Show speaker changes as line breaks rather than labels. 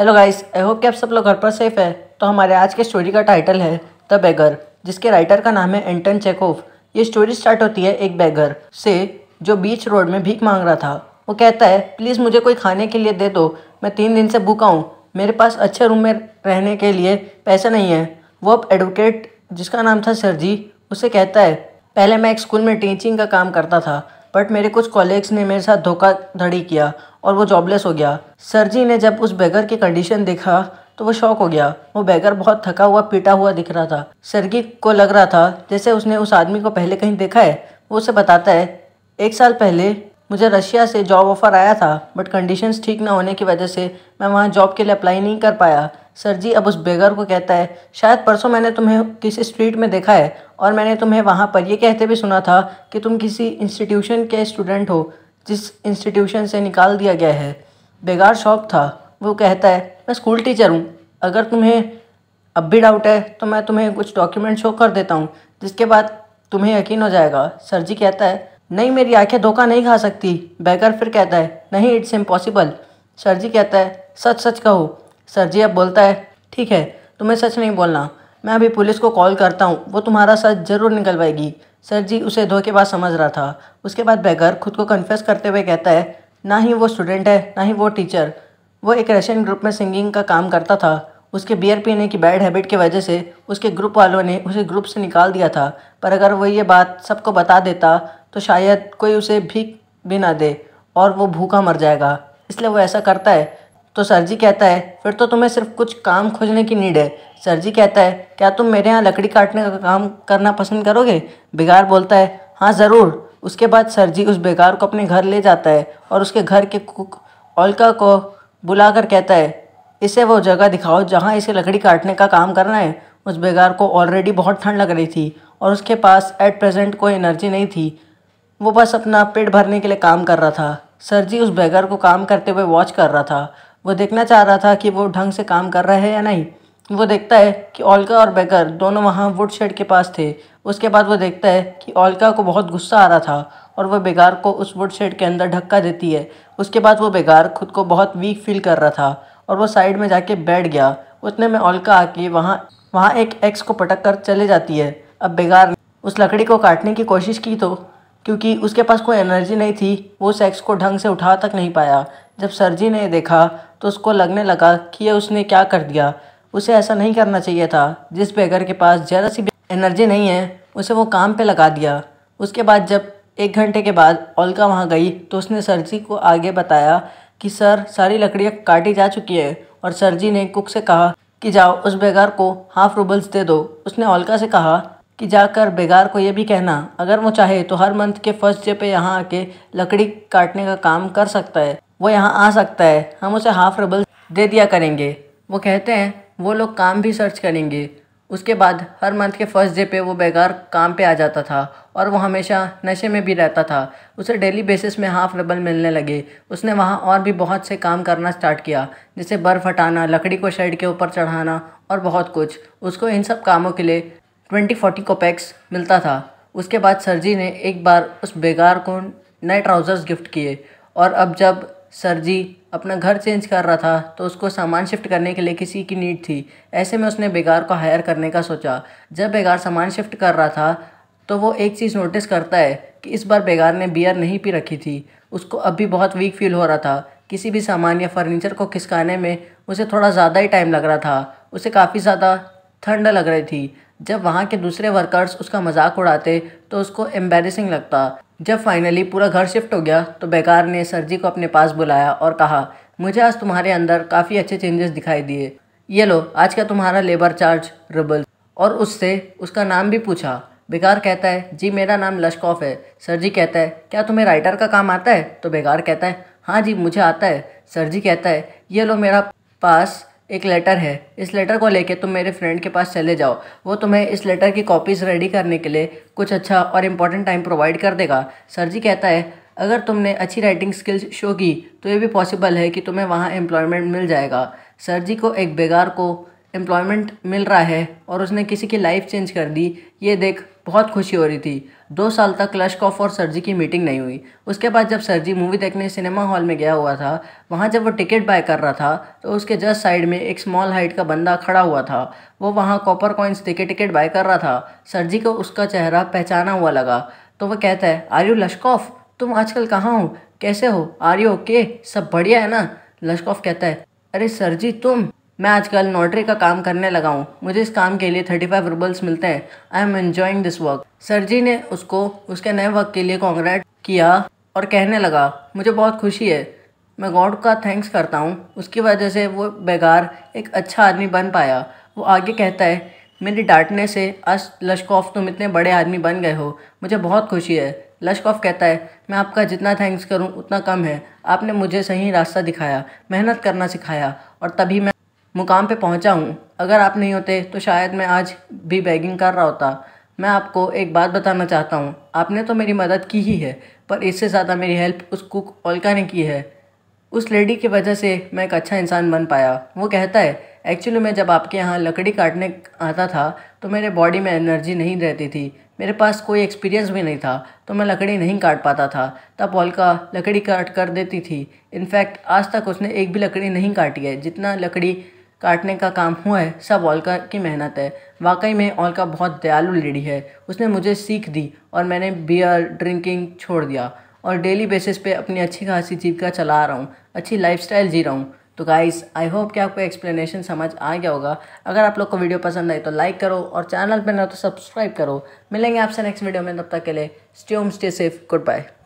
hello guys I hope कि आप सब लोग घर पर सेफ है तो हमारे आज के स्टोरी का टाइटल है द बेगर जिसके राइटर का नाम है एंटन चेकोव ये स्टोरी स्टार्ट होती है एक बेगर से जो बीच रोड में भीख मांग रहा था वो कहता है प्लीज़ मुझे कोई खाने के लिए दे दो मैं तीन दिन से भूखा हूँ मेरे पास अच्छे रूम में रहने के लिए पैसा नहीं है वो अब एडवोकेट जिसका नाम था सरजी उसे कहता है पहले मैं एक स्कूल में टीचिंग का काम करता था बट मेरे कुछ कॉलेग्स ने मेरे साथ धोखाधड़ी किया और वो जॉबलेस हो गया सर जी ने जब उस बेगर की कंडीशन देखा तो वो शॉक हो गया वो बेगर बहुत थका हुआ पीटा हुआ दिख रहा था सरगी को लग रहा था जैसे उसने उस आदमी को पहले कहीं देखा है वो उसे बताता है एक साल पहले मुझे रशिया से जॉब ऑफ़र आया था बट कंडीशंस ठीक ना होने की वजह से मैं वहाँ जॉब के लिए अप्लाई नहीं कर पाया सर जी अब उस बेगर को कहता है शायद परसों मैंने तुम्हें किसी स्ट्रीट में देखा है और मैंने तुम्हें वहाँ पर यह कहते भी सुना था कि तुम किसी इंस्टीट्यूशन के स्टूडेंट हो जिस इंस्टीट्यूशन से निकाल दिया गया है बेगार शौक था वो कहता है मैं स्कूल टीचर हूँ अगर तुम्हें अब भी डाउट है तो मैं तुम्हें कुछ डॉक्यूमेंट शो कर देता हूँ जिसके बाद तुम्हें यकीन हो जाएगा सर जी कहता है नहीं मेरी आंखें धोखा नहीं खा सकती बेगर फिर कहता है नहीं इट्स इम्पॉसिबल सर जी कहता है सच सच कहो सर जी अब बोलता है ठीक है तुम्हें सच नहीं बोलना मैं अभी पुलिस को कॉल करता हूँ वो तुम्हारा सच जरूर निकलवाएगी सर जी उसे धोखेबाज समझ रहा था उसके बाद बैगर खुद को कन्फेस करते हुए कहता है ना ही वो स्टूडेंट है ना ही वो टीचर वो एक रशियन ग्रुप में सिंगिंग का काम करता था उसके बियर पीने की बैड हैबिट की वजह से उसके ग्रुप वालों ने उसे ग्रुप से निकाल दिया था पर अगर वो ये बात सबको बता देता तो शायद कोई उसे भीख भी ना दे और वो भूखा मर जाएगा इसलिए वो ऐसा करता है तो सर जी कहता है फिर तो तुम्हें सिर्फ कुछ काम खोजने की नीड है सर जी कहता है क्या तुम मेरे यहाँ लकड़ी काटने का काम करना पसंद करोगे बेगार बोलता है हाँ ज़रूर उसके बाद सर जी उस बेगार को अपने घर ले जाता है और उसके घर के कुक ओलका को बुलाकर कहता है इसे वो जगह दिखाओ जहाँ इसे लकड़ी काटने का काम करना है उस बेगार को ऑलरेडी बहुत ठंड लग रही थी और उसके पास एट प्रेजेंट कोई एनर्जी नहीं थी वो बस अपना पेट भरने के लिए काम कर रहा था सर जी उस बेगार को काम करते हुए वॉच कर रहा था वो देखना चाह रहा था कि वो ढंग से काम कर रहा है या नहीं वो देखता है कि ओलका और बेकर दोनों वहाँ वुड शेड के पास थे उसके बाद वो देखता है कि ओलका को बहुत गुस्सा आ रहा था और वह बेगार को उस वुड शेड के अंदर धक्का देती है उसके बाद वो बेगार खुद को बहुत वीक फील कर रहा था और वो साइड में जाके बैठ गया उतने में ओलका आके वहाँ वहाँ एक एक्स को पटक कर चले जाती है अब बेगार उस लकड़ी को काटने की कोशिश की तो क्योंकि उसके पास कोई एनर्जी नहीं थी वो उस एक्स को ढंग से उठा तक नहीं पाया जब सर जी ने देखा तो उसको लगने लगा कि यह उसने क्या कर दिया उसे ऐसा नहीं करना चाहिए था जिस बेगर के पास ज़रा सी एनर्जी नहीं है उसे वो काम पे लगा दिया उसके बाद जब एक घंटे के बाद ओलका वहाँ गई तो उसने सर जी को आगे बताया कि सर सारी लकड़ियाँ काटी जा चुकी है और सर जी ने कुक से कहा कि जाओ उस बेगार को हाफ रूबल्स दे दो उसने ओलका से कहा कि जाकर बेगार को यह भी कहना अगर वो चाहे तो हर मंथ के फर्स्ट डे पे यहाँ आके लकड़ी काटने का काम कर सकता है वो यहाँ आ सकता है हम उसे हाफ रबल दे दिया करेंगे वो कहते हैं वो लोग काम भी सर्च करेंगे उसके बाद हर मंथ के फर्स्ट डे पे वो बेकार काम पे आ जाता था और वो हमेशा नशे में भी रहता था उसे डेली बेसिस में हाफ रबल मिलने लगे उसने वहाँ और भी बहुत से काम करना स्टार्ट किया जैसे बर्फ़ हटाना लकड़ी को शेड के ऊपर चढ़ाना और बहुत कुछ उसको इन सब कामों के लिए ट्वेंटी फोर्टी कोपैक्स मिलता था उसके बाद सर जी ने एक बार उस बेकार को नए ट्राउज़र्स गिफ्ट किए और अब जब सर जी अपना घर चेंज कर रहा था तो उसको सामान शिफ्ट करने के लिए किसी की नीड थी ऐसे में उसने बेगार को हायर करने का सोचा जब बेगार सामान शिफ्ट कर रहा था तो वो एक चीज़ नोटिस करता है कि इस बार बेगार ने बियर नहीं पी रखी थी उसको अब भी बहुत वीक फील हो रहा था किसी भी सामान या फर्नीचर को खिसकाने में उसे थोड़ा ज़्यादा ही टाइम लग रहा था उसे काफ़ी ज़्यादा ठंड लग रही थी जब वहाँ के दूसरे वर्कर्स उसका मजाक उड़ाते तो उसको एम्बेरसिंग लगता जब फाइनली पूरा घर शिफ्ट हो गया तो बेकार ने सर जी को अपने पास बुलाया और कहा मुझे आज तुम्हारे अंदर काफ़ी अच्छे चेंजेस दिखाई दिए ये लो आज का तुम्हारा लेबर चार्ज रबल और उससे उसका नाम भी पूछा बेकार कहता है जी मेरा नाम लश्कॉफ है सर जी कहता है क्या तुम्हें राइटर का काम आता है तो बेकार कहता है हाँ जी मुझे आता है सर जी कहता है ये लो मेरा पास एक लेटर है इस लेटर को लेके तुम मेरे फ्रेंड के पास चले जाओ वो तुम्हें इस लेटर की कॉपीज़ रेडी करने के लिए कुछ अच्छा और इम्पॉर्टेंट टाइम प्रोवाइड कर देगा सर जी कहता है अगर तुमने अच्छी राइटिंग स्किल्स शो की तो ये भी पॉसिबल है कि तुम्हें वहाँ एम्प्लॉयमेंट मिल जाएगा सर जी को एक बेगार को एम्प्लॉयमेंट मिल रहा है और उसने किसी की लाइफ चेंज कर दी ये देख बहुत खुशी हो रही थी दो साल तक लशकॉफ और सरजी की मीटिंग नहीं हुई उसके बाद जब सरजी मूवी देखने सिनेमा हॉल में गया हुआ था वहाँ जब वो टिकट बाय कर रहा था तो उसके जस्ट साइड में एक स्मॉल हाइट का बंदा खड़ा हुआ था वो वहाँ कॉपर कॉइन्स देके टिकट बाय कर रहा था सरजी को उसका चेहरा पहचाना हुआ लगा तो वह कहता है आर यू लशकॉफ तुम आजकल कहाँ हो कैसे हो आर यू ओके सब बढ़िया है ना लशकॉफ कहता है अरे सरजी तुम मैं आजकल नोटरी का काम करने लगा हूँ मुझे इस काम के लिए थर्टी फाइव रूबल्स मिलते हैं I am enjoying this work sir ji ने उसको उसके नए वर्क के लिए कॉन्ग्रेट किया और कहने लगा मुझे बहुत खुशी है मैं गॉड का थैंक्स करता हूँ उसकी वजह से वो बेगार एक अच्छा आदमी बन पाया वो आगे कहता है मेरे डांटने से आज लशकॉफ तुम इतने बड़े आदमी बन गए हो मुझे बहुत खुशी है लशकॉफ कहता है मैं आपका जितना थैंक्स करूँ उतना कम है आपने मुझे सही रास्ता दिखाया मेहनत करना सिखाया और तभी मैं मुकाम पे पहुंचा हूँ अगर आप नहीं होते तो शायद मैं आज भी बैगिंग कर रहा होता मैं आपको एक बात बताना चाहता हूँ आपने तो मेरी मदद की ही है पर इससे ज़्यादा मेरी हेल्प उस कुक ओलका ने की है उस लेडी की वजह से मैं एक अच्छा इंसान बन पाया वो कहता है एक्चुअली मैं जब आपके यहाँ लकड़ी काटने आता था तो मेरे बॉडी में एनर्जी नहीं रहती थी मेरे पास कोई एक्सपीरियंस भी नहीं था तो मैं लकड़ी नहीं काट पाता था तब ओलका लकड़ी काट कर देती थी इनफैक्ट आज तक उसने एक भी लकड़ी नहीं काटी है जितना लकड़ी काटने का काम हुआ है सब ओलका की मेहनत है वाकई में ओलका बहुत दयालु लेडी है उसने मुझे सीख दी और मैंने बियर ड्रिंकिंग छोड़ दिया और डेली बेसिस पे अपनी अच्छी खासी जीविका चला रहा हूँ अच्छी लाइफ जी रहा हूँ तो गाइस आई होप कि आपको एक्सप्लेनेशन समझ आ गया होगा अगर आप लोग को वीडियो पसंद आई तो लाइक करो और चैनल पर ना तो सब्सक्राइब करो मिलेंगे आपसे नेक्स्ट वीडियो में तब तक के लिए stay home stay safe good bye